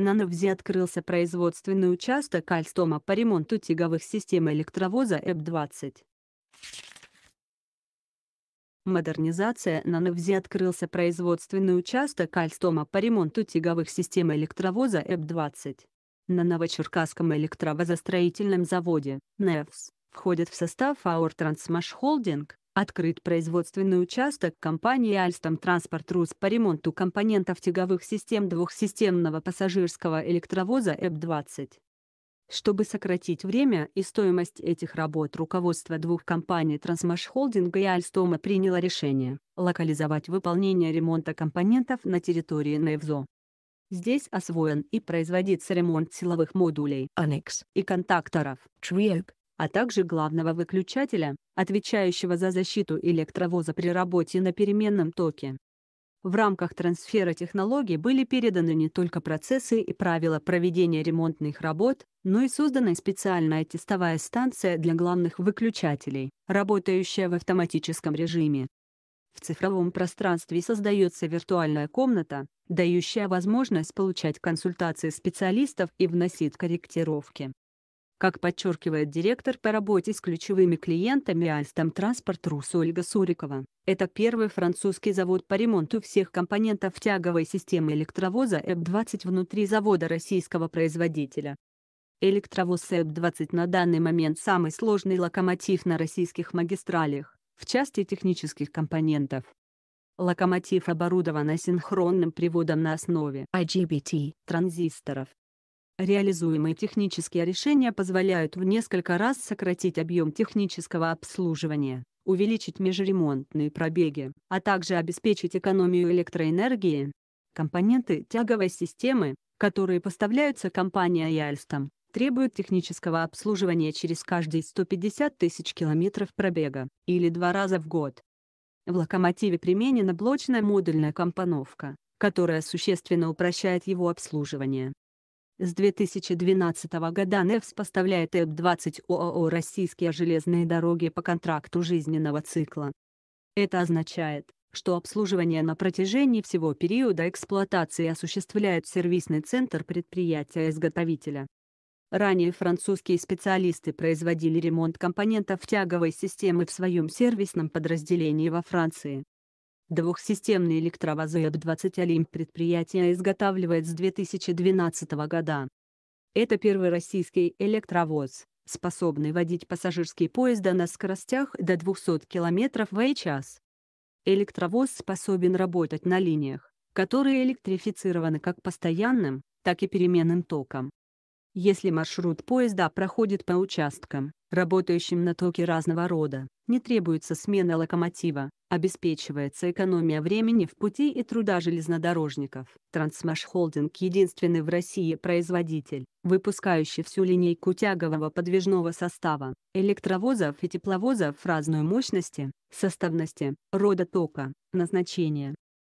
На Невзе открылся производственный участок Альстома по ремонту тяговых систем электровоза ЭП-20. Модернизация на Невзе открылся производственный участок Альстома по ремонту тяговых систем электровоза ЭП-20. На Новочеркасском электровозостроительном заводе НЭВС входит в состав АОР Трансмаш Холдинг, Открыт производственный участок компании «Альстом Транспорт Рус» по ремонту компонентов тяговых систем двухсистемного пассажирского электровоза ЭП-20. Чтобы сократить время и стоимость этих работ, руководство двух компаний Трансмаш Холдинга и Альстома приняло решение локализовать выполнение ремонта компонентов на территории НЭВЗО. Здесь освоен и производится ремонт силовых модулей Annex и контакторов Triope, а также главного выключателя отвечающего за защиту электровоза при работе на переменном токе. В рамках трансфера технологий были переданы не только процессы и правила проведения ремонтных работ, но и создана специальная тестовая станция для главных выключателей, работающая в автоматическом режиме. В цифровом пространстве создается виртуальная комната, дающая возможность получать консультации специалистов и вносить корректировки. Как подчеркивает директор по работе с ключевыми клиентами Альстом Транспорт Рус Ольга Сурикова, это первый французский завод по ремонту всех компонентов тяговой системы электровоза ЭП-20 внутри завода российского производителя. Электровоз ЭП-20 на данный момент самый сложный локомотив на российских магистралях, в части технических компонентов. Локомотив оборудован асинхронным приводом на основе IGBT транзисторов, Реализуемые технические решения позволяют в несколько раз сократить объем технического обслуживания, увеличить межремонтные пробеги, а также обеспечить экономию электроэнергии. Компоненты тяговой системы, которые поставляются компанией Яльстом, требуют технического обслуживания через каждые 150 тысяч километров пробега, или два раза в год. В локомотиве применена блочная модульная компоновка, которая существенно упрощает его обслуживание с 2012 года НЭФС поставляет ЭП-20 ООО «Российские железные дороги» по контракту жизненного цикла. Это означает, что обслуживание на протяжении всего периода эксплуатации осуществляет сервисный центр предприятия-изготовителя. Ранее французские специалисты производили ремонт компонентов тяговой системы в своем сервисном подразделении во Франции. Двухсистемные электровозы АБ-20 Олимп предприятие изготавливает с 2012 года. Это первый российский электровоз, способный водить пассажирские поезда на скоростях до 200 км в час. Электровоз способен работать на линиях, которые электрифицированы как постоянным, так и переменным током если маршрут поезда проходит по участкам, работающим на токе разного рода, не требуется смена локомотива, обеспечивается экономия времени в пути и труда железнодорожников. Трансмаш Холдинг – единственный в России производитель, выпускающий всю линейку тягового подвижного состава, электровозов и тепловозов разной мощности, составности, рода тока, назначения,